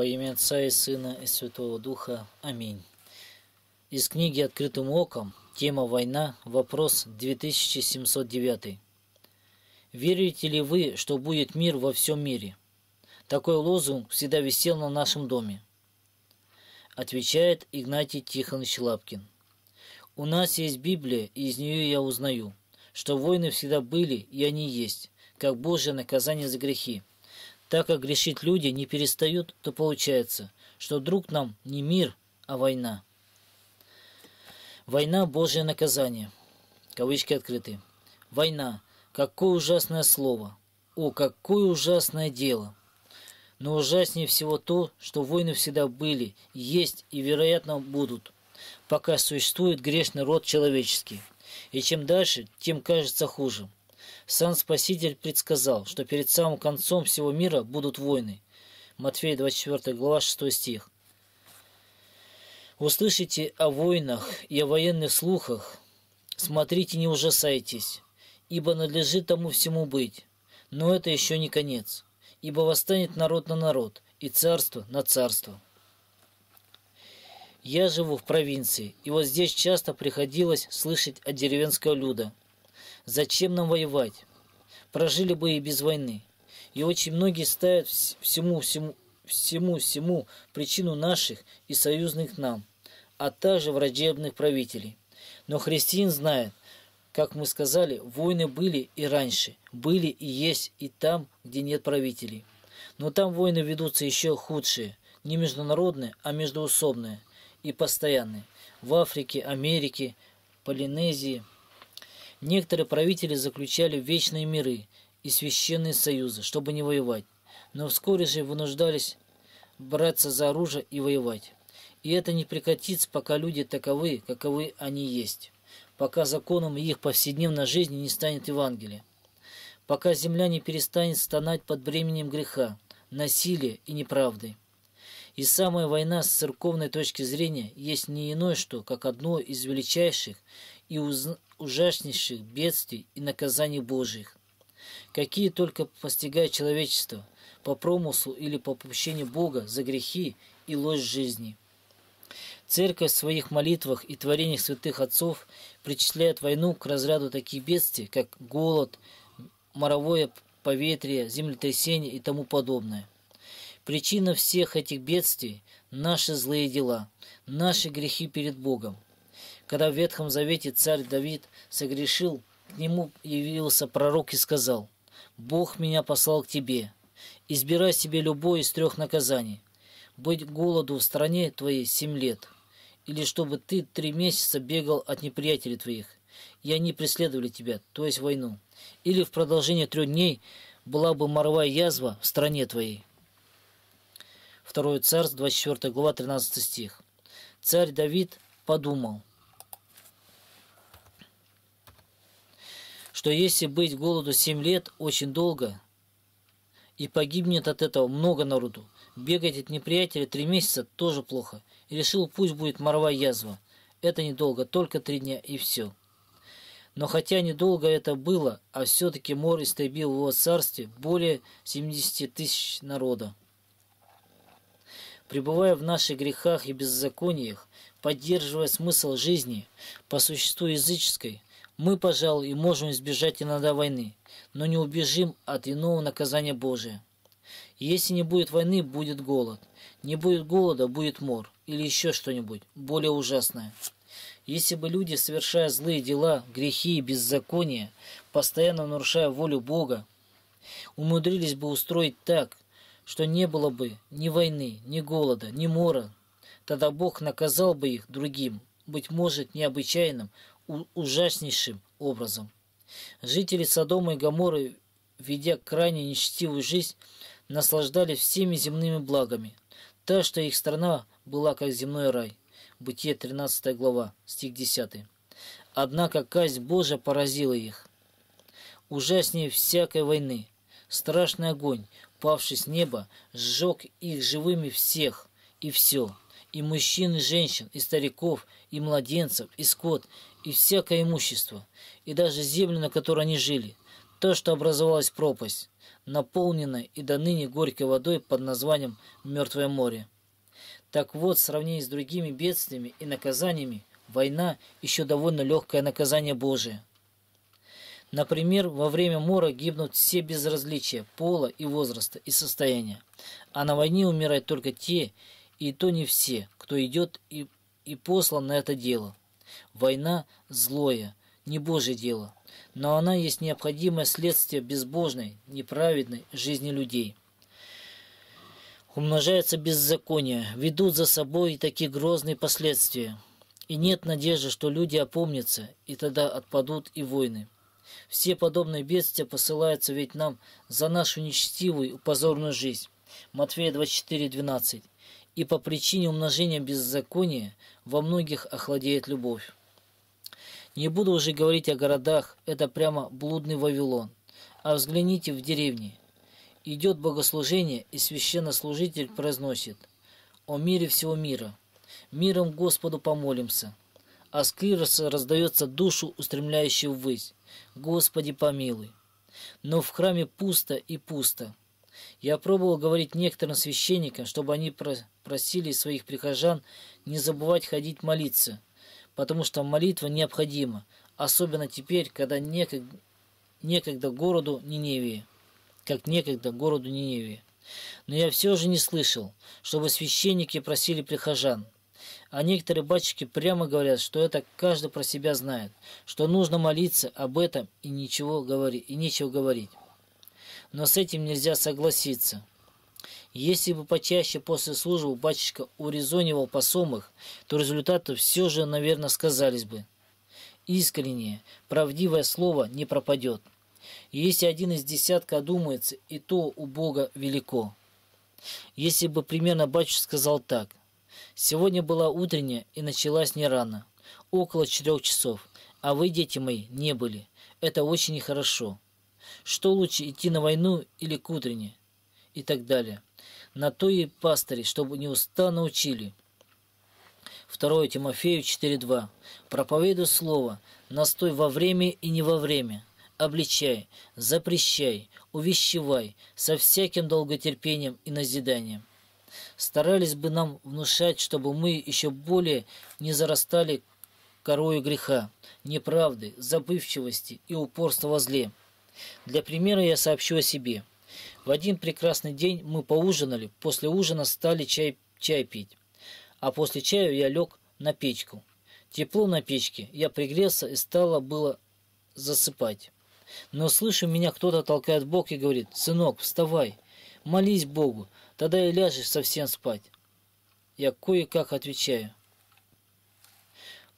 Во имя Отца и Сына и Святого Духа. Аминь. Из книги «Открытым оком» тема «Война. Вопрос 2709». Верите ли вы, что будет мир во всем мире? Такой лозунг всегда висел на нашем доме. Отвечает Игнатий Тихонович Лапкин. У нас есть Библия, и из нее я узнаю, что войны всегда были, и они есть, как Божье наказание за грехи – так как грешить люди не перестают, то получается, что друг нам не мир, а война. Война – Божье наказание. Кавычки открыты. Война. Какое ужасное слово. О, какое ужасное дело. Но ужаснее всего то, что войны всегда были, есть и, вероятно, будут, пока существует грешный род человеческий. И чем дальше, тем кажется хуже – Сан-Спаситель предсказал, что перед самым концом всего мира будут войны. Матфея 24 глава 6 стих. Услышите о войнах и о военных слухах, смотрите, не ужасайтесь, ибо надлежит тому всему быть. Но это еще не конец, ибо восстанет народ на народ, и царство на царство. Я живу в провинции, и вот здесь часто приходилось слышать от деревенского люда – Зачем нам воевать? Прожили бы и без войны. И очень многие ставят всему, всему, всему, всему причину наших и союзных нам, а также враждебных правителей. Но христиан знает, как мы сказали, войны были и раньше, были и есть и там, где нет правителей. Но там войны ведутся еще худшие, не международные, а междуусобные и постоянные. В Африке, Америке, Полинезии – Некоторые правители заключали вечные миры и священные союзы, чтобы не воевать, но вскоре же вынуждались браться за оружие и воевать. И это не прекратится, пока люди таковы, каковы они есть, пока законом их повседневной жизни не станет Евангелие, пока земля не перестанет стонать под бременем греха, насилия и неправды. И самая война с церковной точки зрения есть не иное что, как одно из величайших и узнаваемых ужаснейших бедствий и наказаний Божьих, какие только постигает человечество по промыслу или по попущению Бога за грехи и ложь жизни. Церковь в своих молитвах и творениях святых отцов причисляет войну к разряду таких бедствий, как голод, моровое поветрие, землетрясение и тому подобное. Причина всех этих бедствий – наши злые дела, наши грехи перед Богом – когда в Ветхом Завете царь Давид согрешил, к нему явился пророк и сказал, «Бог меня послал к тебе. Избирай себе любое из трех наказаний. Быть голоду в стране твоей семь лет, или чтобы ты три месяца бегал от неприятелей твоих, и они преследовали тебя, то есть войну. Или в продолжение трех дней была бы моровая язва в стране твоей». 2 Царств, 24 глава, 13 стих. Царь Давид подумал – что если быть голоду 7 лет, очень долго, и погибнет от этого много народу. Бегать от неприятеля 3 месяца тоже плохо. И решил, пусть будет моровая язва. Это недолго, только 3 дня и все. Но хотя недолго это было, а все-таки мор истребил в его царстве более 70 тысяч народа. Пребывая в наших грехах и беззакониях, поддерживая смысл жизни, по существу языческой, мы, пожалуй, можем избежать иногда войны, но не убежим от иного наказания Божия. Если не будет войны, будет голод. Не будет голода, будет мор или еще что-нибудь более ужасное. Если бы люди, совершая злые дела, грехи и беззакония, постоянно нарушая волю Бога, умудрились бы устроить так, что не было бы ни войны, ни голода, ни мора, тогда Бог наказал бы их другим, быть может, необычайным, ужаснейшим образом. Жители Содома и Гаморы, ведя крайне нечестивую жизнь, наслаждались всеми земными благами, так что их страна была как земной рай. Бытие 13 глава, стих 10. Однако казнь Божия поразила их. Ужаснее всякой войны. Страшный огонь, павший с неба, сжег их живыми всех и все. И мужчин, и женщин, и стариков, и младенцев, и скот, и всякое имущество, и даже землю, на которой они жили, то, что образовалась пропасть, наполненная и до ныне горькой водой под названием «Мертвое море». Так вот, в сравнении с другими бедствиями и наказаниями, война – еще довольно легкое наказание Божие. Например, во время мора гибнут все без различия пола и возраста и состояния, а на войне умирают только те, и то не все, кто идет и, и послан на это дело. Война – злое, не Божье дело, но она есть необходимое следствие безбожной, неправедной жизни людей. Умножается беззаконие, ведут за собой такие грозные последствия. И нет надежды, что люди опомнятся, и тогда отпадут и войны. Все подобные бедствия посылаются ведь нам за нашу нечестивую и позорную жизнь. Матфея 24:12 и по причине умножения беззакония во многих охладеет любовь. Не буду уже говорить о городах, это прямо блудный Вавилон. А взгляните в деревни. Идет богослужение, и священнослужитель произносит «О мире всего мира! Миром Господу помолимся!» А с клироса раздается душу, устремляющую ввысь. «Господи, помилуй!» Но в храме пусто и пусто. Я пробовал говорить некоторым священникам, чтобы они просили своих прихожан не забывать ходить молиться, потому что молитва необходима, особенно теперь, когда некогда, некогда городу Ниневии, как некогда городу Ниневии. Но я все же не слышал, чтобы священники просили прихожан. А некоторые батчики прямо говорят, что это каждый про себя знает, что нужно молиться об этом и ничего говори, и нечего говорить но с этим нельзя согласиться. Если бы почаще после службы батюшка урезонивал посомых, то результаты все же, наверное, сказались бы. Искреннее, правдивое слово не пропадет. Если один из десятка думается, и то у Бога велико. Если бы примерно батюшка сказал так. Сегодня была утренняя и началась не рано, около четырех часов, а вы, дети мои, не были. Это очень нехорошо что лучше идти на войну или к утренне и так далее. На то и пастыри, чтобы неустанно учили. 2 Тимофею 4.2. Проповедуй слово, настой во время и не во время. Обличай, запрещай, увещевай со всяким долготерпением и назиданием. Старались бы нам внушать, чтобы мы еще более не зарастали корою греха, неправды, забывчивости и упорства во зле. Для примера я сообщу о себе. В один прекрасный день мы поужинали, после ужина стали чай, чай пить. А после чая я лег на печку. Тепло на печке, я пригрелся и стало было засыпать. Но слышу, меня кто-то толкает в бок и говорит, «Сынок, вставай, молись Богу, тогда и ляжешь совсем спать». Я кое-как отвечаю.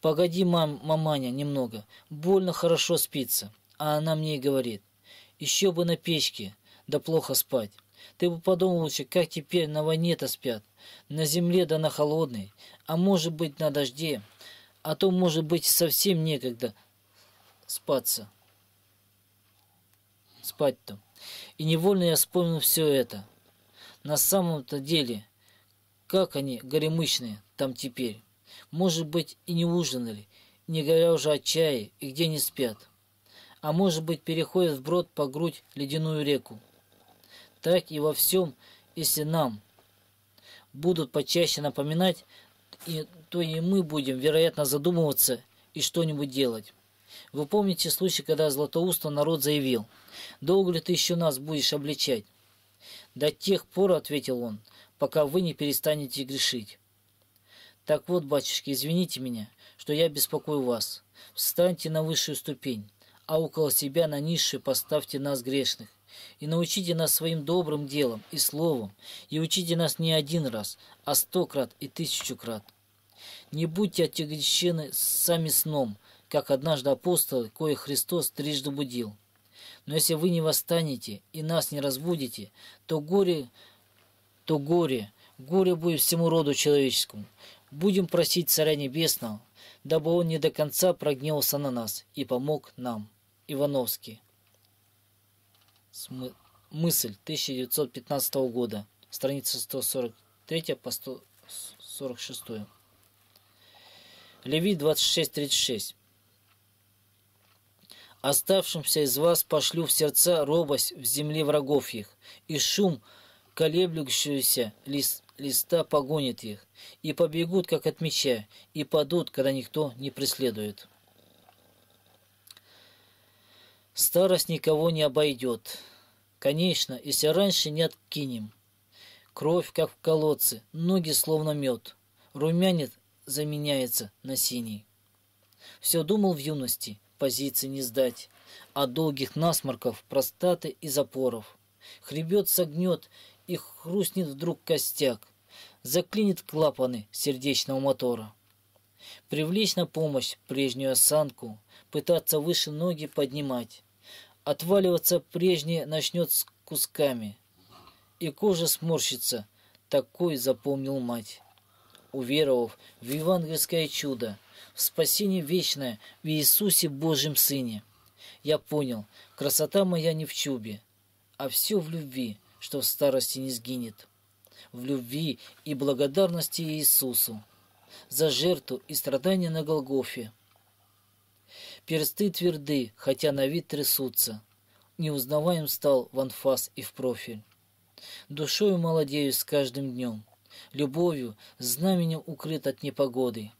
«Погоди, мам, маманя, немного, больно хорошо спится». А она мне и говорит, еще бы на печке, да плохо спать. Ты бы подумал лучше, как теперь на войне-то спят, на земле да на холодной, а может быть на дожде, а то может быть совсем некогда спаться. Спать-то. И невольно я вспомнил все это. На самом-то деле, как они, горемычные, там теперь. Может быть, и не ужинали, не говоря уже о чае, и где не спят а может быть переходит вброд по грудь ледяную реку. Так и во всем, если нам будут почаще напоминать, и, то и мы будем, вероятно, задумываться и что-нибудь делать. Вы помните случай, когда Златоуста народ заявил, «Долго ли ты еще нас будешь обличать?» «До тех пор», — ответил он, — «пока вы не перестанете грешить». «Так вот, батюшки, извините меня, что я беспокою вас. Встаньте на высшую ступень» а около себя на нише поставьте нас грешных. И научите нас своим добрым делом и словом, и учите нас не один раз, а сто крат и тысячу крат. Не будьте отягощены сами сном, как однажды апостолы, кое Христос трижды будил. Но если вы не восстанете и нас не разбудите, то горе, то горе, горе будет всему роду человеческому. Будем просить Царя Небесного, дабы он не до конца прогнелся на нас и помог нам. Ивановский. Смы... Мысль 1915 года. Страница 143 по 146. Леви 26.36. Оставшимся из вас пошлю в сердца робость в земле врагов их, и шум колеблющегося лист, листа погонит их, и побегут, как от меча, и падут, когда никто не преследует. Старость никого не обойдет. Конечно, если раньше не откинем. Кровь, как в колодце, ноги словно мед. Румянец заменяется на синий. Все думал в юности, позиции не сдать. а долгих насморков, простаты и запоров. Хребет согнет и хрустнет вдруг костяк. Заклинит клапаны сердечного мотора. Привлечь на помощь прежнюю осанку, пытаться выше ноги поднимать. Отваливаться прежнее начнет с кусками. И кожа сморщится. Такой запомнил мать. Уверовав в евангельское чудо, в спасение вечное, в Иисусе Божьем Сыне, я понял, красота моя не в чубе, а все в любви, что в старости не сгинет. В любви и благодарности Иисусу за жертву и страдания на Голгофе – Персты тверды, хотя на вид трясутся. Неузнаваем стал в анфас и в профиль. Душою молодею с каждым днем. Любовью, знаменем укрыт от непогоды.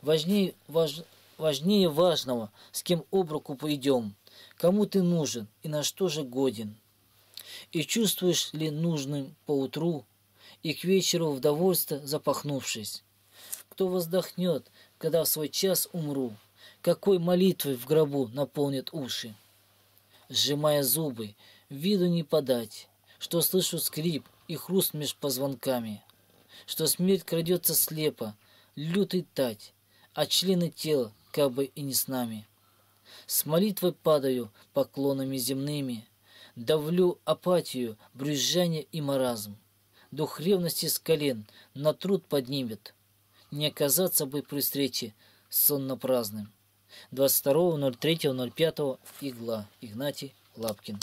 Важнее, важ, важнее важного, с кем об руку пойдем, кому ты нужен и на что же годен. И чувствуешь ли нужным поутру и к вечеру в довольство запахнувшись? Кто воздохнет, когда в свой час умру? какой молитвой в гробу наполнят уши. Сжимая зубы, виду не подать, что слышу скрип и хруст меж позвонками, что смерть крадется слепо, лютый тать, а члены тела как бы и не с нами. С молитвой падаю поклонами земными, давлю апатию, брюзжание и маразм. Дух ревности с колен на труд поднимет, не оказаться бы при встрече сонно-праздным. 22.03.05 Игла Игнатий Лапкин.